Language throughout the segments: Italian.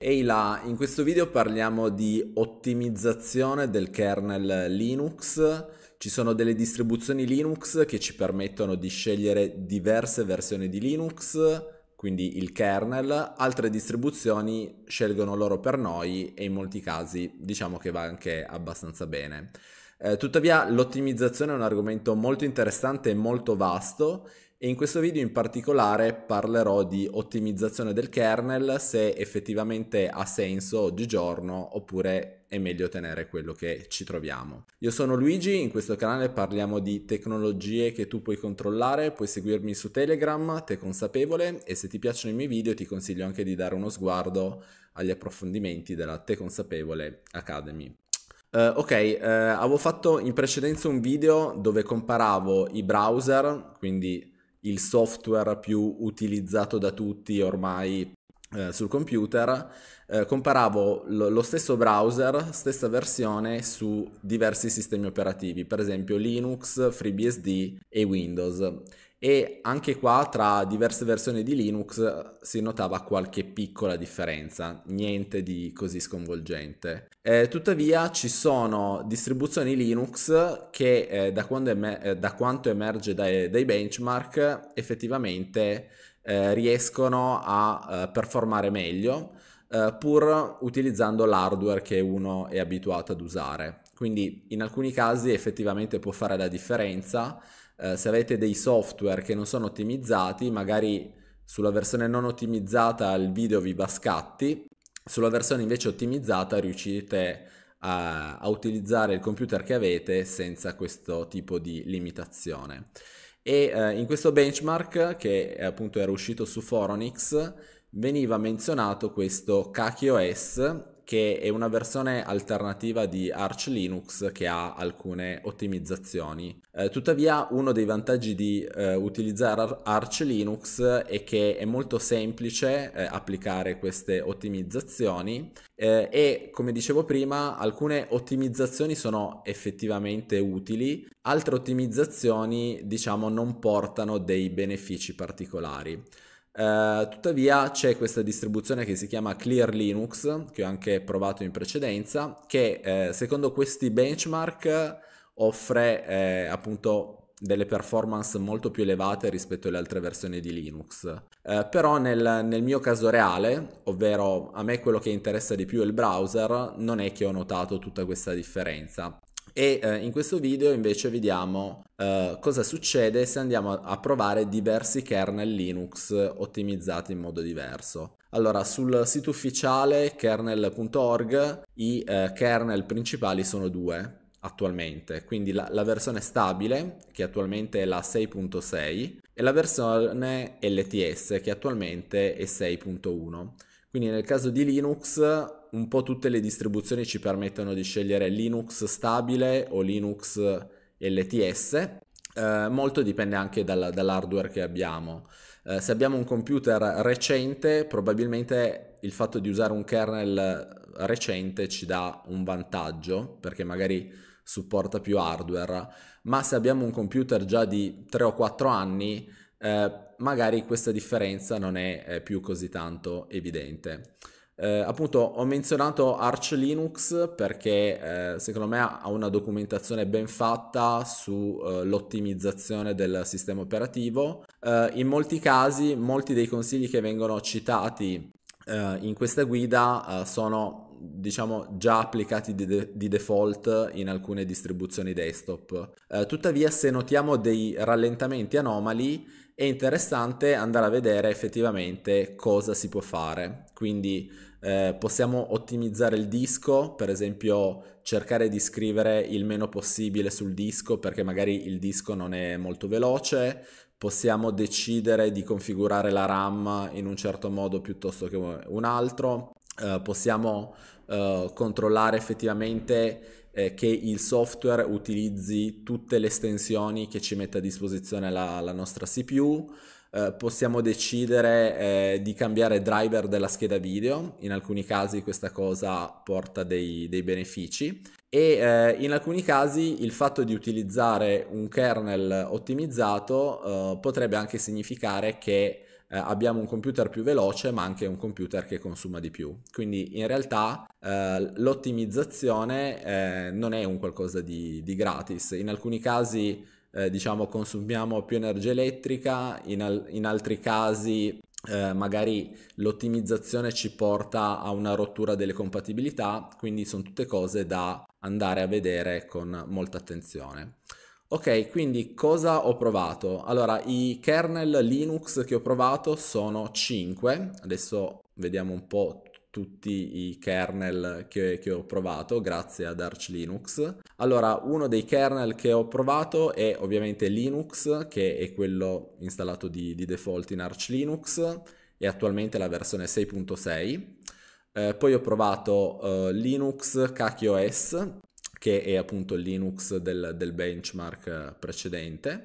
Ehi là, in questo video parliamo di ottimizzazione del kernel Linux. Ci sono delle distribuzioni Linux che ci permettono di scegliere diverse versioni di Linux, quindi il kernel, altre distribuzioni scelgono loro per noi e in molti casi diciamo che va anche abbastanza bene. Eh, tuttavia l'ottimizzazione è un argomento molto interessante e molto vasto e in questo video in particolare parlerò di ottimizzazione del kernel, se effettivamente ha senso oggigiorno oppure è meglio tenere quello che ci troviamo. Io sono Luigi, in questo canale parliamo di tecnologie che tu puoi controllare, puoi seguirmi su Telegram, te consapevole e se ti piacciono i miei video ti consiglio anche di dare uno sguardo agli approfondimenti della Te Consapevole Academy. Uh, ok, uh, avevo fatto in precedenza un video dove comparavo i browser, quindi il software più utilizzato da tutti ormai eh, sul computer, eh, comparavo lo, lo stesso browser, stessa versione su diversi sistemi operativi, per esempio Linux, FreeBSD e Windows e anche qua tra diverse versioni di Linux si notava qualche piccola differenza, niente di così sconvolgente. Eh, tuttavia ci sono distribuzioni Linux che eh, da, emer- eh, da, quanto emerge dai, dai benchmark effettivamente eh, riescono a eh, performare meglio pur utilizzando l'hardware che uno è abituato ad usare. Quindi in alcuni casi effettivamente può fare la differenza. Eh, se avete dei software che non sono ottimizzati, magari sulla versione non ottimizzata il video vi va scatti, sulla versione invece ottimizzata riuscite a, a utilizzare il computer che avete senza questo tipo di limitazione. E eh, in questo benchmark, che appunto era uscito su Foronix, veniva menzionato questo KQOS che è una versione alternativa di Arch Linux che ha alcune ottimizzazioni. Eh, tuttavia uno dei vantaggi di eh, utilizzare Arch Linux è che è molto semplice eh, applicare queste ottimizzazioni eh, e come dicevo prima alcune ottimizzazioni sono effettivamente utili, altre ottimizzazioni diciamo non portano dei benefici particolari. Eh, tuttavia c'è questa distribuzione che si chiama Clear Linux, che ho anche provato in precedenza, che eh, secondo questi benchmark offre eh, appunto delle performance molto più elevate rispetto alle altre versioni di Linux. Eh, però nel, nel, mio caso reale, ovvero a me quello che interessa di più è il browser, non è che ho notato tutta questa differenza e eh, in questo video invece vediamo eh, cosa succede se andiamo a provare diversi kernel Linux ottimizzati in modo diverso. Allora, sul sito ufficiale kernel.org i eh, kernel principali sono due attualmente, quindi la, la versione stabile che attualmente è la 6.6 e la versione LTS che attualmente è 6.1. Quindi nel caso di Linux un po' tutte le distribuzioni ci permettono di scegliere Linux stabile o Linux LTS, eh, molto dipende anche dal, dall'hardware che abbiamo. Eh, se abbiamo un computer recente probabilmente il fatto di usare un kernel recente ci dà un vantaggio perché magari supporta più hardware, ma se abbiamo un computer già di 3 o 4 anni eh, magari questa differenza non è eh, più così tanto evidente. Eh, appunto ho menzionato Arch Linux perché eh, secondo me ha una documentazione ben fatta sull'ottimizzazione eh, del sistema operativo. Eh, in molti casi molti dei consigli che vengono citati eh, in questa guida sono diciamo già applicati di, de- di, default in alcune distribuzioni desktop. tuttavia se notiamo dei rallentamenti anomali è interessante andare a vedere effettivamente cosa si può fare. Quindi eh, possiamo ottimizzare il disco, per esempio cercare di scrivere il meno possibile sul disco perché magari il disco non è molto veloce, possiamo decidere di configurare la RAM in un certo modo piuttosto che un altro, eh, possiamo eh, controllare effettivamente eh, che il software utilizzi tutte le estensioni che ci mette a disposizione la, la nostra CPU, eh, possiamo decidere eh, di cambiare driver della scheda video, in alcuni casi questa cosa porta dei, dei benefici e eh, in alcuni casi il fatto di utilizzare un kernel ottimizzato eh, potrebbe anche significare che eh, abbiamo un computer più veloce ma anche un computer che consuma di più. Quindi in realtà eh, l'ottimizzazione eh, non è un qualcosa di, di gratis, in alcuni casi eh, diciamo consumiamo più energia elettrica, in, al- in altri casi eh, magari l'ottimizzazione ci porta a una rottura delle compatibilità, quindi sono tutte cose da andare a vedere con molta attenzione. Ok, quindi cosa ho provato? Allora, i kernel Linux che ho provato sono 5, adesso vediamo un po' tutti i kernel che, che, ho provato grazie ad Arch Linux. Allora, uno dei kernel che ho provato è ovviamente Linux, che è quello installato di, di default in Arch Linux e attualmente la versione 6.6. Eh, poi ho provato eh, Linux KQOS, che è appunto il Linux del, del benchmark eh, precedente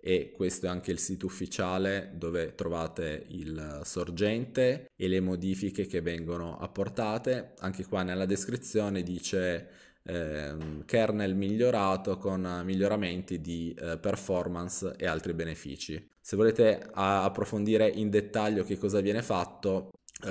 e questo è anche il sito ufficiale dove trovate il eh, sorgente e le modifiche che vengono apportate. Anche qua nella descrizione dice eh, kernel migliorato con eh, miglioramenti di eh, performance e altri benefici. Se volete approfondire in dettaglio che cosa viene fatto, eh,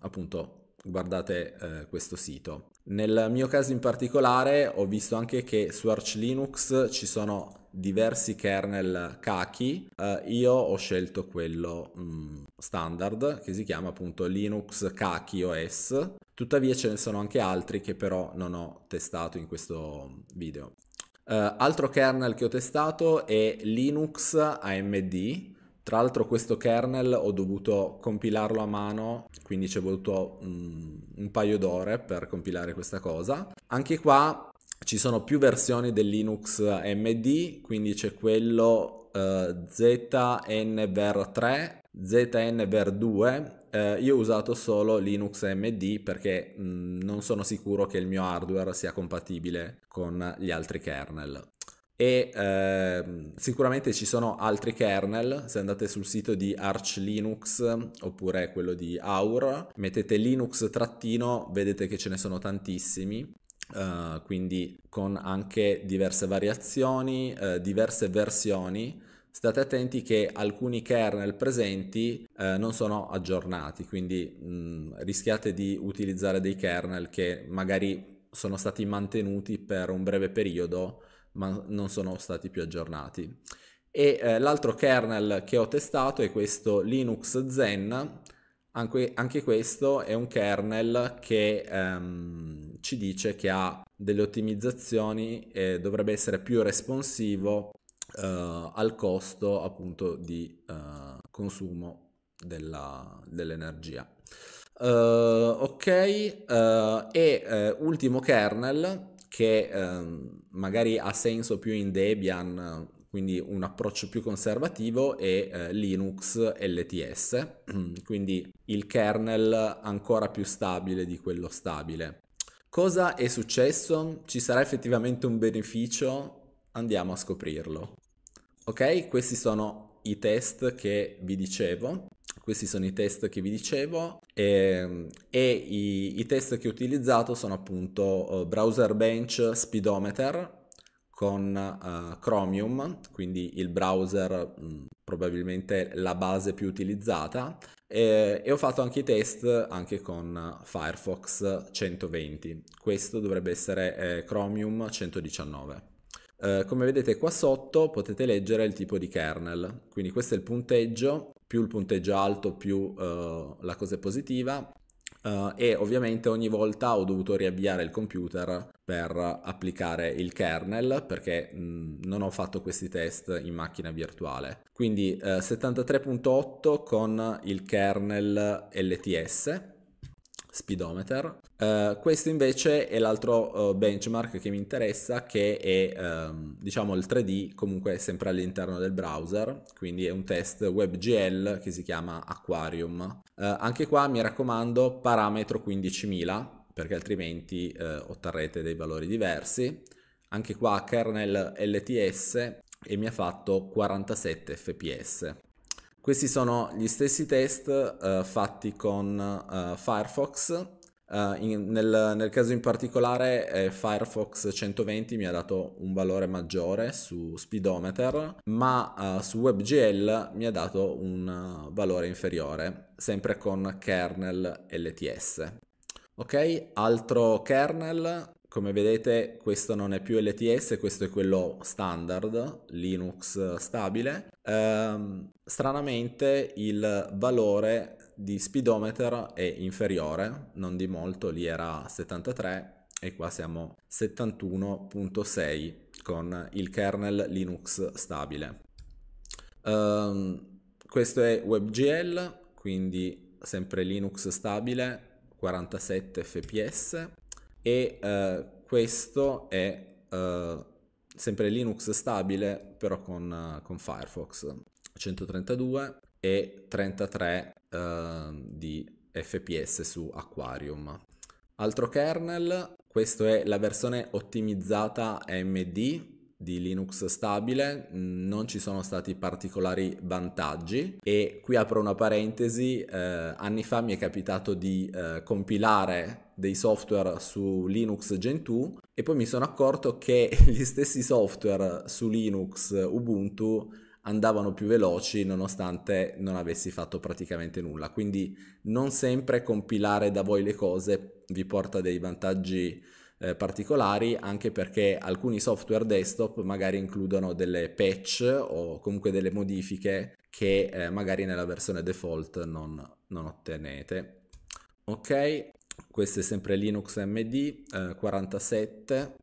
appunto guardate eh, questo sito. Nel mio caso in particolare ho visto anche che su Arch Linux ci sono diversi kernel Kaki, eh, io ho scelto quello mh, mm, standard che si chiama appunto Linux Kaki OS, tuttavia ce ne sono anche altri che però non ho testato in questo video. Eh, altro kernel che ho testato è Linux AMD, tra l'altro questo kernel ho dovuto compilarlo a mano, quindi ci è voluto un, paio d'ore per compilare questa cosa. Anche qua ci sono più versioni del Linux MD, quindi c'è quello eh, ZNVer3, ZNVer2. Eh, io ho usato solo Linux MD perché mh, mm, non sono sicuro che il mio hardware sia compatibile con gli altri kernel e eh, sicuramente ci sono altri kernel, se andate sul sito di Arch Linux oppure quello di Aur, mettete Linux trattino, vedete che ce ne sono tantissimi. Eh, quindi con anche diverse variazioni, eh, diverse versioni, state attenti che alcuni kernel presenti eh, non sono aggiornati, quindi mh, mm, rischiate di utilizzare dei kernel che magari sono stati mantenuti per un breve periodo ma non sono stati più aggiornati. E eh, l'altro kernel che ho testato è questo Linux Zen, anche, anche questo è un kernel che ehm, ci dice che ha delle ottimizzazioni e dovrebbe essere più responsivo eh, al costo appunto di eh, consumo dell'energia. uh, ok, uh, e uh, ultimo kernel che ehm, magari ha senso più in Debian, quindi un approccio più conservativo, e eh, Linux LTS, quindi il kernel ancora più stabile di quello stabile. Cosa è successo? Ci sarà effettivamente un beneficio? Andiamo a scoprirlo. Ok, questi sono i test che vi dicevo. Questi sono i test che vi dicevo e, ehm, e i, i, test che ho utilizzato sono appunto uh, Browser Bench Speedometer con uh, Chromium, quindi il browser mh, mm, probabilmente la base più utilizzata e, e, ho fatto anche i test anche con Firefox 120. Questo dovrebbe essere eh, Chromium 119. Uh, eh, come vedete qua sotto potete leggere il tipo di kernel, quindi questo è il punteggio più il punteggio alto, più eh, la cosa è positiva. Eh, e ovviamente ogni volta ho dovuto riavviare il computer per applicare il kernel perché mh, non ho fatto questi test in macchina virtuale. Quindi eh, 73.8 con il kernel LTS speedometer. Uh, questo invece è l'altro uh, benchmark che mi interessa che è um, diciamo il 3D comunque sempre all'interno del browser, quindi è un test WebGL che si chiama Aquarium. Uh, anche qua mi raccomando parametro 15000 perché altrimenti otterrete dei valori diversi. Anche qua kernel LTS e mi ha fatto 47 fps. Questi sono gli stessi test uh, fatti con uh, Firefox. Uh, in, nel, nel, caso in particolare eh, Firefox 120 mi ha dato un valore maggiore su speedometer, ma su WebGL mi ha dato un valore inferiore, sempre con kernel LTS. Ok, altro kernel come vedete questo non è più LTS, questo è quello standard, Linux stabile. Ehm, stranamente il valore di speedometer è inferiore, non di molto, lì era 73 e qua siamo 71.6 con il kernel Linux stabile. Ehm, questo è WebGL, quindi sempre Linux stabile, 47 fps e eh, questo è eh, sempre Linux stabile però con, eh, con Firefox 132 e 33 eh, di fps su Aquarium. Altro kernel, questa è la versione ottimizzata AMD di Linux stabile, non ci sono stati particolari vantaggi e qui apro una parentesi, eh, anni fa mi è capitato di eh, compilare dei software su Linux Gentoo e poi mi sono accorto che gli stessi software su Linux Ubuntu andavano più veloci nonostante non avessi fatto praticamente nulla, quindi non sempre compilare da voi le cose vi porta dei vantaggi eh, particolari, anche perché alcuni software desktop magari includono delle patch o comunque delle modifiche che eh, magari nella versione default non, non ottenete. Ok, questo è sempre Linux MD eh, 47,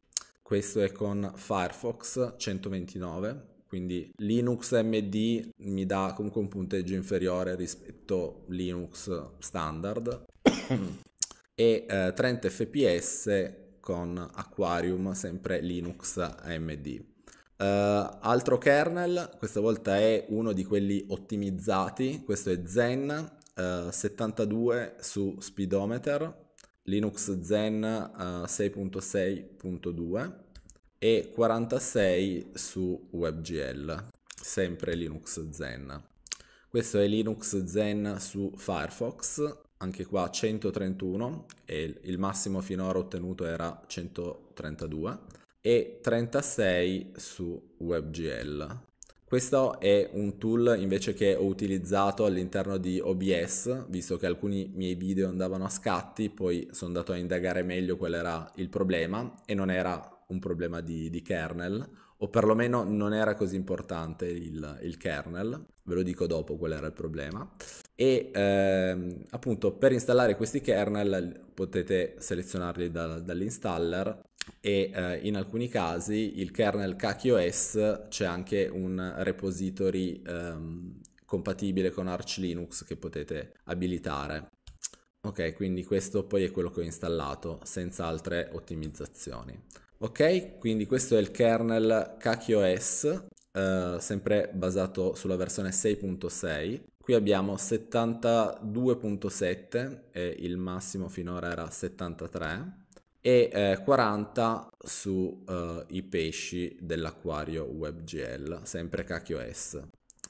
questo è con Firefox 129 quindi Linux MD mi dà comunque un punteggio inferiore rispetto Linux standard e eh, 30 fps con Aquarium, sempre Linux AMD. Uh, eh, altro kernel, questa volta è uno di quelli ottimizzati, questo è Zen uh, eh, 72 su Speedometer, Linux Zen uh, eh, 6.6.2 e 46 su WebGL, sempre Linux Zen. Questo è Linux Zen su Firefox anche qua 131 e il massimo finora ottenuto era 132 e 36 su WebGL. Questo è un tool invece che ho utilizzato all'interno di OBS, visto che alcuni miei video andavano a scatti, poi sono andato a indagare meglio qual era il problema e non era un problema di, di kernel, o perlomeno non era così importante il, il kernel, ve lo dico dopo qual era il problema e ehm, appunto per installare questi kernel potete selezionarli da, dall'installer e eh, in alcuni casi il kernel KQOS c'è anche un repository ehm, compatibile con Arch Linux che potete abilitare. Ok, quindi questo poi è quello che ho installato senza altre ottimizzazioni. Ok, quindi questo è il kernel KQOS, eh, sempre basato sulla versione 6.6 Qui abbiamo 72.7, e il massimo finora era 73, e eh, 40 sui eh, pesci dell'acquario WebGL, sempre KQS.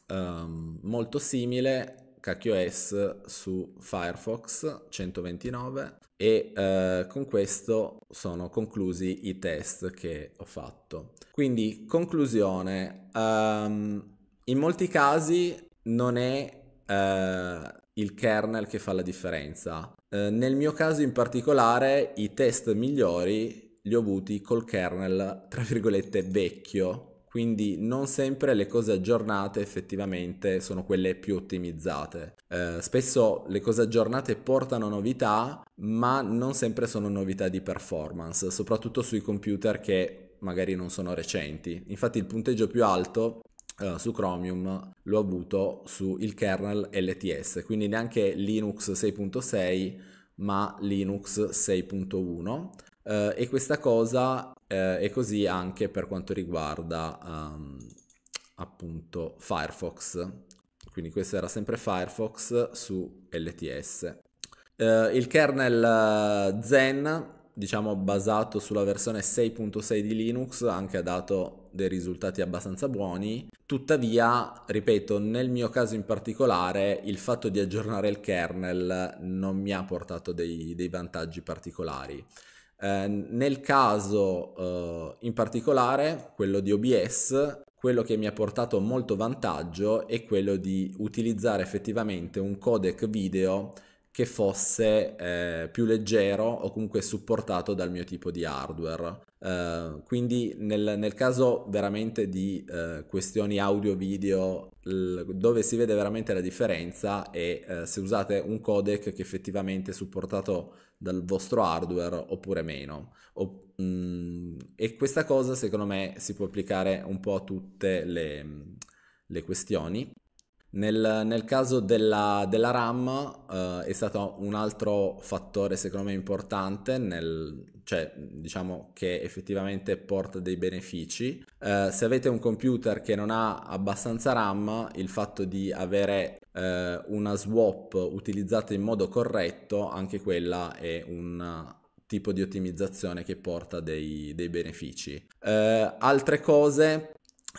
Um, ehm, molto simile KQS su Firefox 129 e eh, con questo sono conclusi i test che ho fatto. Quindi conclusione, um, in molti casi non è eh, il kernel che fa la differenza. Eh, nel mio caso in particolare i test migliori li ho avuti col kernel, tra virgolette, vecchio, quindi non sempre le cose aggiornate effettivamente sono quelle più ottimizzate. Eh, spesso le cose aggiornate portano novità, ma non sempre sono novità di performance, soprattutto sui computer che magari non sono recenti. Infatti il punteggio più alto eh, su Chromium l'ho avuto su il kernel LTS, quindi neanche Linux 6.6 ma Linux 6.1 uh, eh, e questa cosa uh, è così anche per quanto riguarda um, appunto Firefox, quindi questo era sempre Firefox su LTS. il kernel Zen, diciamo basato sulla versione 6.6 di Linux, anche ha dato dei risultati abbastanza buoni. Tuttavia, ripeto, nel mio caso in particolare, il fatto di aggiornare il kernel non mi ha portato dei, dei vantaggi particolari. Eh, nel caso eh, in particolare, quello di OBS, quello che mi ha portato molto vantaggio è quello di utilizzare effettivamente un codec video che fosse eh, più leggero o comunque supportato dal mio tipo di hardware. Uh, quindi nel, nel, caso veramente di uh, questioni audio-video l- dove si vede veramente la differenza è uh, eh, se usate un codec che effettivamente è supportato dal vostro hardware oppure meno. O, mh, mm, e questa cosa secondo me si può applicare un po' a tutte le, le questioni. Nel, nel caso della, della RAM eh, è stato un altro fattore secondo me importante, nel, cioè diciamo che effettivamente porta dei benefici. Eh, se avete un computer che non ha abbastanza RAM, il fatto di avere eh, una swap utilizzata in modo corretto, anche quella è un tipo di ottimizzazione che porta dei, dei benefici. Eh, altre cose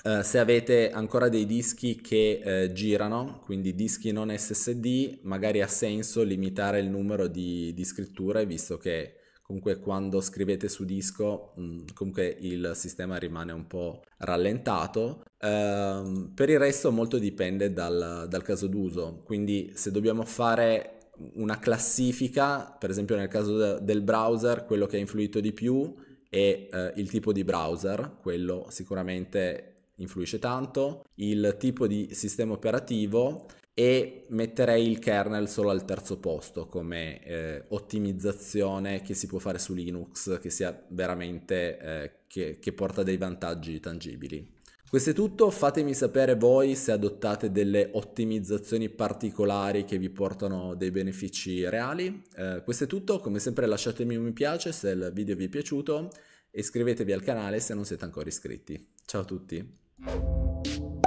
eh, se avete ancora dei dischi che uh, girano, quindi dischi non SSD, magari ha senso limitare il numero di, di scritture, visto che comunque quando scrivete su disco mh, mm, comunque il sistema rimane un po' rallentato. Uh, per il resto molto dipende dal, dal caso d'uso, quindi se dobbiamo fare una classifica, per esempio nel caso del browser, quello che ha influito di più è eh, il tipo di browser, quello sicuramente influisce tanto, il tipo di sistema operativo e metterei il kernel solo al terzo posto come eh, ottimizzazione che si può fare su Linux che sia veramente eh, che, che porta dei vantaggi tangibili. Questo è tutto, fatemi sapere voi se adottate delle ottimizzazioni particolari che vi portano dei benefici reali. Eh, questo è tutto, come sempre lasciatemi un mi piace se il video vi è piaciuto e iscrivetevi al canale se non siete ancora iscritti. Ciao a tutti! you